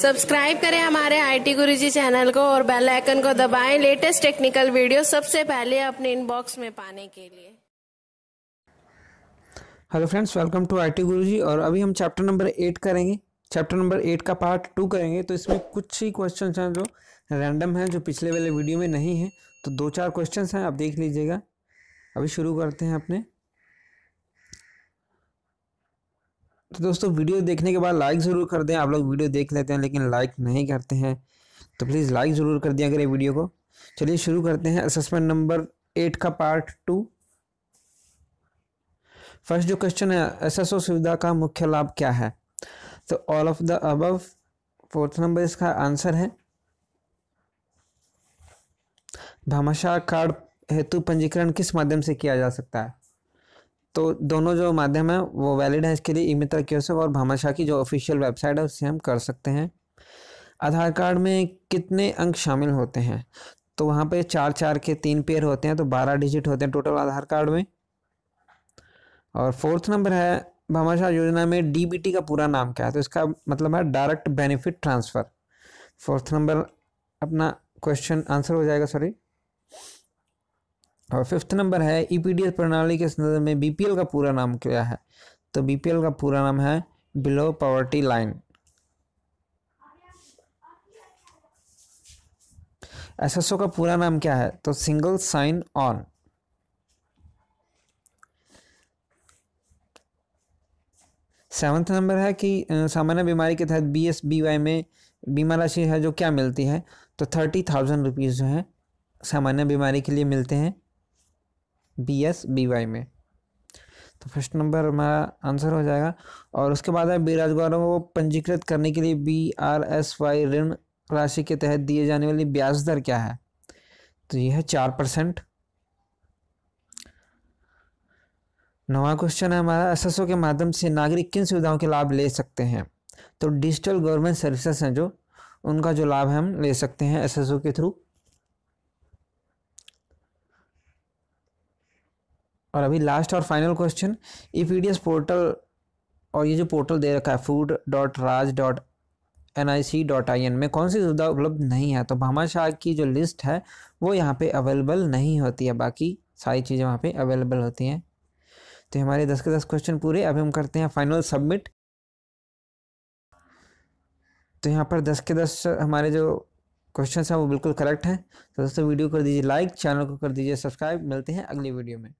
subscribe करें हमारे IT Guruji channel को और बेल आइकन को दबाएं लेटेस्ट टेक्निकल वीडियो सबसे पहले अपने इनबॉक्स में पाने के लिए hello friends welcome to IT Guruji और अभी हम चैप्टर नंबर एट करेंगे चैप्टर नंबर एट का पार्ट टू करेंगे तो इसमें कुछ ही क्वेश्चन हैं जो रैंडम हैं जो पिछले वाले वीडियो में नहीं है तो दो चार क्वेश्चन हैं आप देख लीजिएगा अभी शुरू करते हैं अपने तो दोस्तों वीडियो देखने के बाद लाइक ज़रूर कर दें आप लोग वीडियो देख लेते हैं लेकिन लाइक नहीं करते हैं तो प्लीज़ लाइक ज़रूर कर दिया करें वीडियो को चलिए शुरू करते हैं असेसमेंट नंबर एट का पार्ट टू फर्स्ट जो क्वेश्चन है एसएसओ सुविधा का मुख्य लाभ क्या है तो all of the above fourth number इसका आंसर है भामाशाह कार्ड हेतु पंजीकरण किस माध्यम से किया जा सकता है तो दोनों जो माध्यम है वो वैलिड है इसके लिए ई मित्र की ओर से और भामाशाह की जो ऑफिशियल वेबसाइट है उससे हम कर सकते हैं आधार कार्ड में कितने अंक शामिल होते हैं तो वहाँ पे चार चार के तीन पेयर होते हैं तो बारह डिजिट होते हैं टोटल आधार कार्ड में और फोर्थ नंबर है भामाशाह योजना में डी का पूरा नाम क्या है तो इसका मतलब है direct benefit transfer fourth number अपना क्वेश्चन आंसर हो जाएगा सॉरी और फिफ्थ नंबर है ई e प्रणाली के संदर्भ में बी का पूरा नाम क्या है तो बी का पूरा नाम है बिलो पॉवर्टी लाइन एसएसओ का पूरा नाम क्या है तो single sign on seventh number है कि सामान्य बीमारी के तहत बी एस बी वाई में बीमा राशि है जो क्या मिलती है तो थर्टी थाउजेंड रुपीज़ जो है सामान्य बीमारी के लिए मिलते हैं बी एस बी वाई में तो फर्स्ट नंबर हमारा आंसर हो जाएगा और उसके बाद है बेरोजगारों को पंजीकृत करने के लिए बी आर एस वाई ऋण राशि के तहत दिए जाने वाली ब्याज दर क्या है तो यह है चार परसेंट नवा क्वेश्चन है हमारा एसएसओ के माध्यम से नागरिक किन सुविधाओं के लाभ ले सकते हैं तो डिजिटल गवर्नमेंट सर्विसेज हैं जो उनका जो लाभ हम ले सकते हैं एसएसओ के थ्रू और अभी लास्ट और final question E P D S portal और ये जो पोर्टल दे रखा है food dot Raj dot N I C dot I N में कौन सी सुविधा उपलब्ध नहीं है तो भामाशाह की जो लिस्ट है वो यहाँ पे अवेलेबल नहीं होती है बाकी सारी चीज़ें वहाँ पे अवेलेबल होती हैं तो हमारे दस के दस क्वेश्चन पूरे अभी हम करते हैं फाइनल सबमिट तो यहाँ पर दस के दस हमारे जो क्वेश्चन हैं वो बिल्कुल करेक्ट हैं तो दोस्तों वीडियो कर दीजिए लाइक चैनल को कर दीजिए सब्सक्राइब मिलते हैं अगली वीडियो में